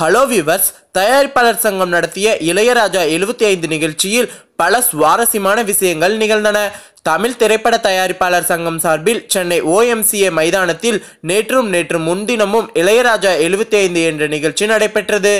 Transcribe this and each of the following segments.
hello viewers தயாரிப்பாளர் சங்கம் நடத்திய இளையராஜா எழுபத்தி ஐந்து நிகழ்ச்சியில் பல சுவாரஸ்யமான விஷயங்கள் நிகழ்ந்தன தமிழ் திரைப்பட தயாரிப்பாளர் சங்கம் சார்பில் சென்னை ஓஎம்சிஏ மைதானத்தில் நேற்றும் நேற்று முன்தினமும் இளையராஜா எழுபத்தி ஐந்து என்ற நிகழ்ச்சி நடைபெற்றது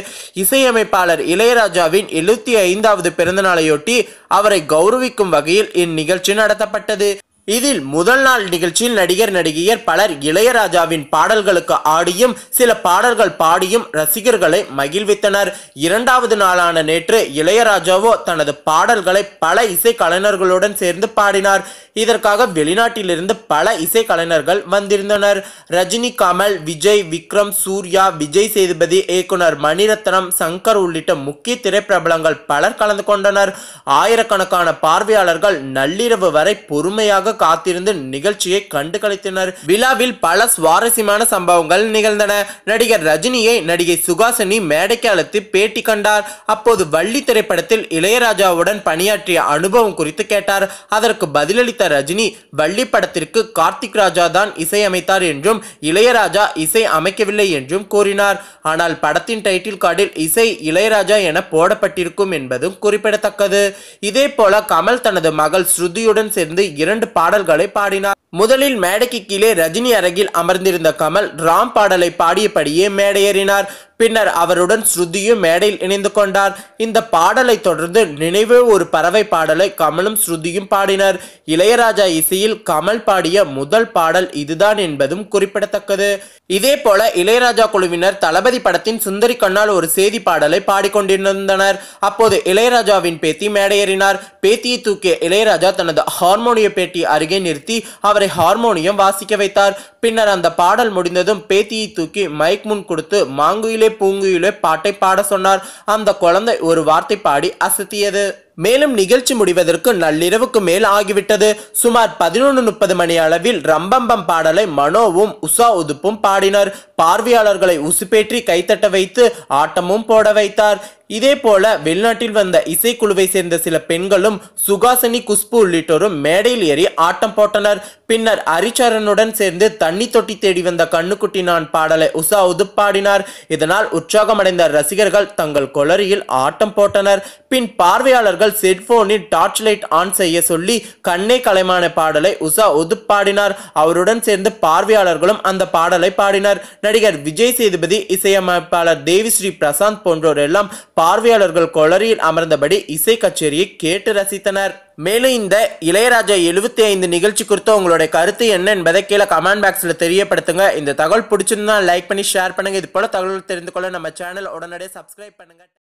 இசையமைப்பாளர் இளையராஜாவின் எழுபத்தி ஐந்தாவது பிறந்தநாளையொட்டி அவரை கௌரவிக்கும் வகையில் இந்நிகழ்ச்சி நடத்தப்பட்டது இதில் முதல் நாள் நிகழ்ச்சியில் நடிகர் நடிகையர் பலர் இளையராஜாவின் பாடல்களுக்கு ஆடியும் சில பாடல்கள் பாடியும் ரசிகர்களை மகிழ்வித்தனர் இரண்டாவது நாளான நேற்று இளையராஜாவோ தனது பாடல்களை பல இசை கலைஞர்களுடன் சேர்ந்து பாடினார் இதற்காக வெளிநாட்டிலிருந்து பல இசை கலைஞர்கள் வந்திருந்தனர் ரஜினி கமல் விஜய் விக்ரம் சூர்யா விஜய் சேதுபதி இயக்குனர் மணிரத்னம் சங்கர் உள்ளிட்ட முக்கிய திரைப்பிரபலங்கள் பலர் கலந்து கொண்டனர் ஆயிரக்கணக்கான பார்வையாளர்கள் நள்ளிரவு வரை பொறுமையாக காத்திருந்து நிகழ்ச்சியை கண்டு கலைத்தனர் விழாவில் பல சுவாரஸ்யமான சம்பவங்கள் நிகழ்ந்தன நடிகர் ரஜினியை நடிகை சுகாசனி மேடைக்கு அழைத்து பேட்டி கண்டார் அப்போது வள்ளி திரைப்படத்தில் இளையராஜாவுடன் பணியாற்றிய அனுபவம் குறித்து கேட்டார் அதற்கு பதிலளித்த ரஜினி வள்ளி படத்திற்கு கார்த்திக் ராஜா தான் இசையமைத்தார் என்றும் இளையராஜா இசை அமைக்கவில்லை என்றும் கூறினார் ஆனால் படத்தின் டைட்டில் கார்டில் இசை இளையராஜா என போடப்பட்டிருக்கும் என்பதும் குறிப்பிடத்தக்கது இதே போல கமல் தனது மகள் ஸ்ருதியுடன் சேர்ந்து இரண்டு பாடல்களை பாடினார் முதலில் மேடைக்கு கீழே ரஜினி அரங்கில் அமர்ந்திருந்த கமல் ராம் பாடலை பாடியபடியே மேடையேறினார் பின்னர் அவருடன் ஸ்ருதியும் மேடையில் இணைந்து கொண்டார் இந்த பாடலை தொடர்ந்து நினைவு ஒரு பறவை பாடலை கமலும் ஸ்ருதியும் பாடினர் இளையராஜா இசையில் கமல் பாடிய முதல் பாடல் இதுதான் என்பதும் குறிப்பிடத்தக்கது இதே போல இளையராஜா குழுவினர் தளபதி படத்தின் சுந்தரி கண்ணால் ஒரு செய்தி பாடலை பாடிக்கொண்டிருந்தனர் அப்போது இளையராஜாவின் பேத்தி மேடையேறினார் பேத்தியை தூக்கிய இளையராஜா தனது ஹார்மோனிய பேட்டி அருகே நிறுத்தி அவரை ஹார்மோனியம் வாசிக்க வைத்தார் பின்னர் அந்த பாடல் முடிந்ததும் பேத்தியை தூக்கி மைக் முன் கொடுத்து மாங்குயில் பூங்குயிலே பாட்டை பாட சொன்னார் அந்த குழந்தை ஒரு வார்த்தை பாடி அசத்தியது மேலும் நிகழ்ச்சி முடிவதற்கு நள்ளிரவுக்கு மேல் ஆகிவிட்டது சுமார் பதினொன்று முப்பது மணி அளவில் ரம்பம்பம் பாடலை மனோவும் உஷா உதுப்பும் பாடினர் பார்வையாளர்களை உசுப்பேற்றி கைத்தட்ட வைத்து ஆட்டமும் போட வைத்தார் இதே போல வெளிநாட்டில் வந்த இசைக்குழுவை சேர்ந்த சில பெண்களும் சுகாசனி குஷ்பு உள்ளிட்டோரும் மேடையில் ஏறி ஆட்டம் போட்டனர் பின்னர் ஹரிச்சரனுடன் சேர்ந்து தண்ணி தொட்டி தேடி வந்த கண்ணுக்குட்டி நான் பாடலை உஷா உதுப்பாடினார் இதனால் உற்சாகமடைந்த ரசிகர்கள் தங்கள் கொளரியில் ஆட்டம் போட்டனர் பின் பார்வையாளர்கள் அவர்கள் செட்போனின் டார்ச் லைட் ஆன் செய்ய சொல்லி கண்ணே கலைமான பாடலை உஷா ஒதுப்பாடினார் பாடினார் அவருடன் சேர்ந்து பார்வையாளர்களும் அந்த பாடலை பாடினார் நடிகர் விஜய் சேதுபதி இசையமைப்பாளர் தேவிஸ்ரீ பிரசாந்த் போன்றோர் எல்லாம் பார்வையாளர்கள் கொளரியில் அமர்ந்தபடி இசை கச்சேரியை கேட்டு ரசித்தனர் மேலும் இந்த இளையராஜா எழுபத்தி ஐந்து நிகழ்ச்சி குறித்து உங்களுடைய கருத்து என்ன என்பதை கீழே கமெண்ட் பாக்ஸில் தெரியப்படுத்துங்க இந்த தகவல் பிடிச்சிருந்தா லைக் பண்ணி ஷேர் பண்ணுங்க இது போல தகவல் தெரிந்து கொள்ள நம்ம சேனல் உடனடியே சப்ஸ்கிரைப் பண்ணுங்க